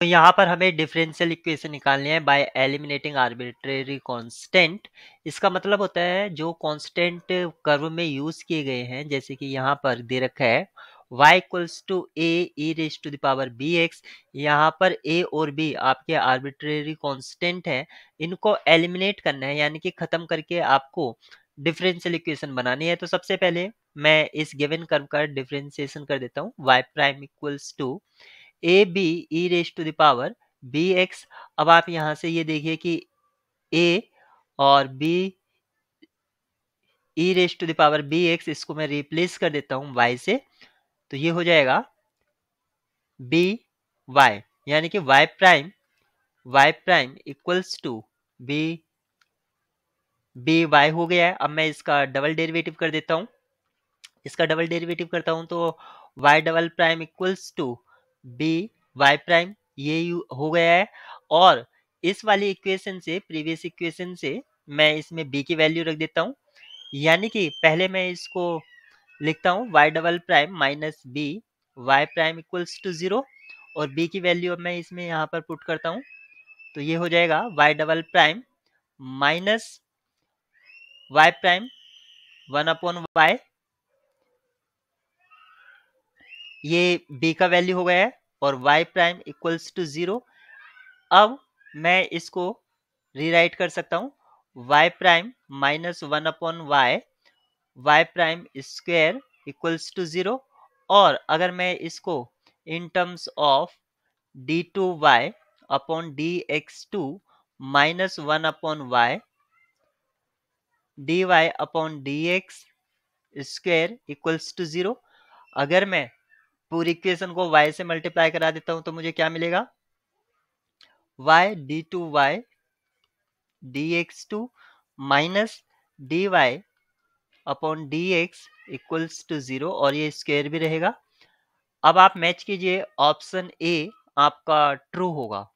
तो यहाँ पर हमें डिफरेंशियल इक्वेशन निकालनी है बाय एलिमिनेटिंग आर्बिट्रेरी कांस्टेंट इसका मतलब होता है जो कांस्टेंट कर्व में यूज किए गए हैं जैसे कि यहाँ पर दे रखा है y equals to a e raise to the power b x यहाँ पर a और b आपके आर्बिट्रेरी कांस्टेंट है इनको एलिमिनेट करना है यानी कि खत्म करके आपको डिफरेंशियल इक्वेशन बनानी है तो सबसे पहले मैं इस गिवन कर्व का डिफरेंशिएशन कर देता हूँ y prime equals to a b e raise to the power b x अब आप यहां से ये देखिए कि ए और b e raise to the power b x इसको मैं रिप्लेस कर देता हूं वाई से तो ये हो जाएगा बी वाई यानी कि y prime y prime equals to b b y हो गया है अब मैं इसका डबल डेरिवेटिव कर देता हूं इसका डबल डेरिवेटिव करता हूं तो y double prime equals to b y prime ये हो गया है और इस वाली इक्वेशन से प्रीवियस इक्वेशन से मैं इसमें बी की वैल्यू रख देता हूँ यानी कि पहले मैं इसको लिखता हूँ y double prime minus b y prime equals to zero और बी की वैल्यू अब मैं इसमें यहाँ पर पुट करता हूँ तो ये हो जाएगा y double prime minus y prime one upon y ये b का वैल्यू हो गया है और y prime equals to zero अब मैं इसको रीराइट कर सकता हूँ y prime minus one upon y y prime square equals to zero और अगर मैं इसको in terms of d two y upon d x two minus one upon y d y upon d x square equals to zero अगर मैं पूरी equation को y से multiply करा देता हूं तो मुझे क्या मिलेगा y d two y d x two minus d y upon d x equals to zero और ये स्क्वेयर भी रहेगा अब आप मैच कीजिए ऑप्शन ए आपका ट्रू होगा